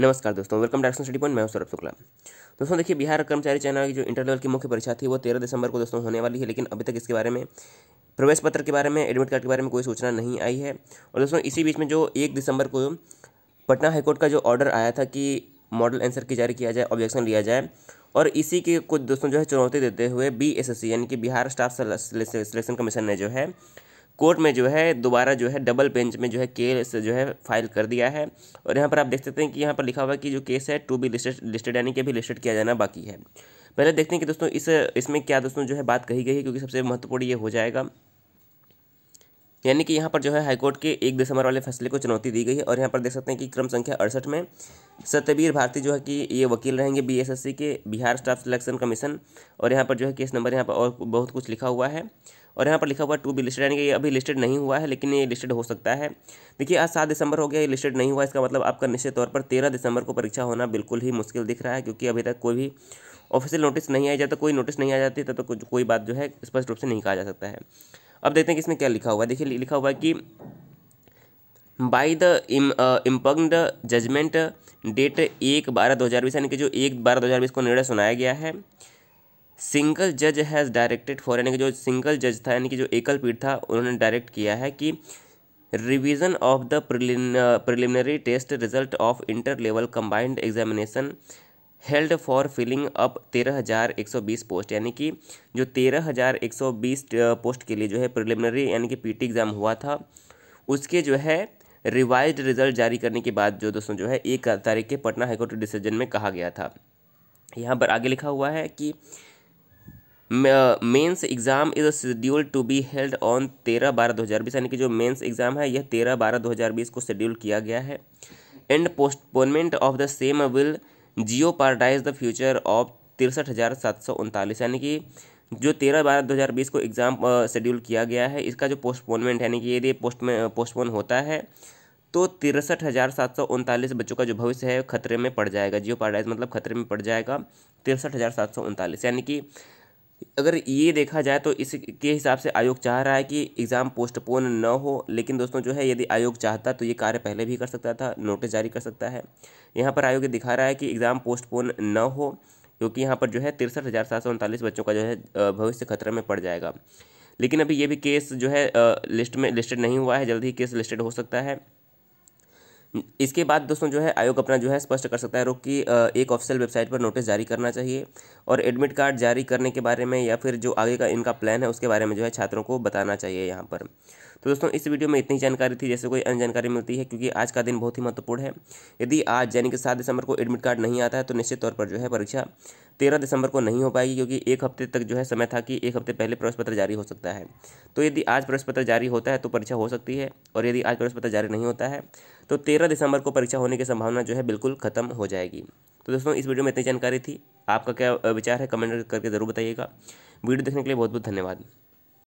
नमस्कार दोस्तों welcome direction study point मैं हूं सौरभ शुक्ला दोस्तों देखिए बिहार कर्मचारी चयन की जो इंटर लेवल की मुख्य परीक्षा थी वो तेरह दिसंबर को दोस्तों होने वाली है लेकिन अभी तक इसके बारे में प्रवेश पत्र के बारे में एडमिट कार्ड के बारे में कोई सूचना नहीं आई है और दोस्तों इसी बीच में जो एक दिसंबर को पटना हाईकोर्ट का जो ऑर्डर आया था कि मॉडल आंसर की जारी किया जाए ऑब्जेक्शन लिया जाए और इसी के कुछ दोस्तों जो है चुनौती देते हुए बी एस एस सी यानी कि बिहार स्टाफ सिलेक्शन कमीशन ने जो है कोर्ट में जो है दोबारा जो है डबल बेंच में जो है केस जो है फाइल कर दिया है और यहाँ पर आप देख सकते हैं कि यहाँ पर लिखा हुआ है कि जो केस है टू बी लिस्टेड लिस्टेड यानी कि अभी लिस्टेड किया जाना बाकी है पहले देखते हैं कि दोस्तों इस इसमें क्या दोस्तों जो है बात कही गई है क्योंकि सबसे महत्वपूर्ण ये हो जाएगा यानी कि यहाँ पर जो है हाईकोर्ट के एक दिसंबर वाले फैसले को चुनौती दी गई है और यहाँ पर देख सकते हैं कि क्रम संख्या अड़सठ में सत्यवीर भारती जो है कि ये वकील रहेंगे बीएसएससी के बिहार स्टाफ सिलेक्शन कमीशन और यहाँ पर जो है केस नंबर यहाँ पर और बहुत कुछ लिखा हुआ है और यहाँ पर लिखा हुआ टू बी लिस्टेड यानी कि ये अभी लिस्टेड नहीं हुआ है लेकिन ये लिस्टेड हो सकता है देखिए आज सात दिसंबर हो गया ये लिस्टेड नहीं हुआ इसका मतलब आपका निश्चित तौर पर तेरह दिसंबर को परीक्षा होना बिल्कुल ही मुश्किल दिख रहा है क्योंकि अभी तक कोई भी ऑफिशियल नोटिस नहीं आई जब तक कोई नोटिस नहीं आ जाती तब तक कोई बात जो है स्पष्ट रूप से नहीं कहा जा सकता है अब देखते हैं कि इसमें क्या लिखा हुआ है देखिए लिखा हुआ है कि by the impugned judgment date एक बारह दो हज़ार बीस यानी कि जो एक बारह दो हज़ार बीस को निर्णय सुनाया गया है सिंगल जज हैज़ डायरेक्टेड फॉर यानी कि जो सिंगल जज था यानी कि जो एकल पीठ था उन्होंने डायरेक्ट किया है कि revision of the preliminary test result of inter level combined examination held for filling up तेरह हज़ार एक सौ बीस पोस्ट यानी कि जो तेरह हज़ार एक सौ बीस पोस्ट के लिए जो है प्रिलिमिनरी यानी कि पीटी एग्ज़ाम हुआ था उसके जो है रिवाइज रिजल्ट जारी करने के बाद जो दोस्तों जो है एक तारीख के पटना हाईकोर्ट डिसीजन में कहा गया था यहाँ पर आगे लिखा हुआ है कि mains exam is schedule to be held on तेरह बारह दो हज़ार बीस यानी कि जो मेंस एग्ज़ाम है यह तेरह बारह दो हज़ार बीस को शेड्यूल किया गया है and postponement of the same will jeopardise the future of तिरसठ हज़ार सात सौ उनतालीस यानी कि जो तेरह बारह दो हज़ार बीस को एग्ज़ाम शेड्यूल किया गया है इसका जो पोस्टपोनमेंट यानी कि यदि पोस्ट में पोस्टपोन होता है तो तिरसठ हज़ार सात सौ उनतालीस बच्चों का जो भविष्य है खतरे में पड़ जाएगा जियो पार्टाइज मतलब खतरे में पड़ जाएगा तिरसठ हज़ार सात सौ उनतालीस यानी कि अगर ये देखा जाए तो इसके हिसाब से आयोग चाह रहा है कि एग्ज़ाम पोस्टपोन न हो लेकिन दोस्तों जो है यदि आयोग चाहता तो ये कार्य पहले भी कर सकता था नोटिस जारी कर सकता है यहाँ पर आयोग दिखा रहा है कि एग्ज़ाम पोस्टपोन न हो क्योंकि यहाँ पर जो है तिरसठ हज़ार सात सौ उनतालीस बच्चों का जो है भविष्य खतरे में पड़ जाएगा लेकिन अभी ये भी केस जो है लिस्ट में लिस्टेड नहीं हुआ है जल्द ही केस लिस्टेड हो सकता है इसके बाद दोस्तों जो है आयोग अपना जो है स्पष्ट कर सकता है रोक की एक ऑफिशियल वेबसाइट पर नोटिस जारी करना चाहिए और एडमिट कार्ड जारी करने के बारे में या फिर जो आगे का इनका प्लान है उसके बारे में जो है छात्रों को बताना चाहिए यहाँ पर तो दोस्तों इस वीडियो में इतनी जानकारी थी जैसे कोई अन्य जानकारी मिलती है क्योंकि आज का दिन बहुत ही महत्वपूर्ण है यदि आज यानी कि सात दिसंबर को एडमिट कार्ड नहीं आता है तो निश्चित तौर पर जो है परीक्षा तेरह दिसंबर को नहीं हो पाएगी क्योंकि एक हफ्ते तक जो है समय था कि एक हफ्ते पहले प्रवेश पत्र जारी हो सकता है तो यदि आज प्रवेश पत्र जारी होता है तो परीक्षा हो सकती है और यदि आज प्रवेश पत्र जारी नहीं होता है तो तेरह दिसंबर को परीक्षा होने की संभावना जो है बिल्कुल खत्म हो जाएगी तो दोस्तों इस वीडियो में इतनी जानकारी थी आपका क्या विचार है कमेंट करके ज़रूर बताइएगा वीडियो देखने के लिए बहुत बहुत धन्यवाद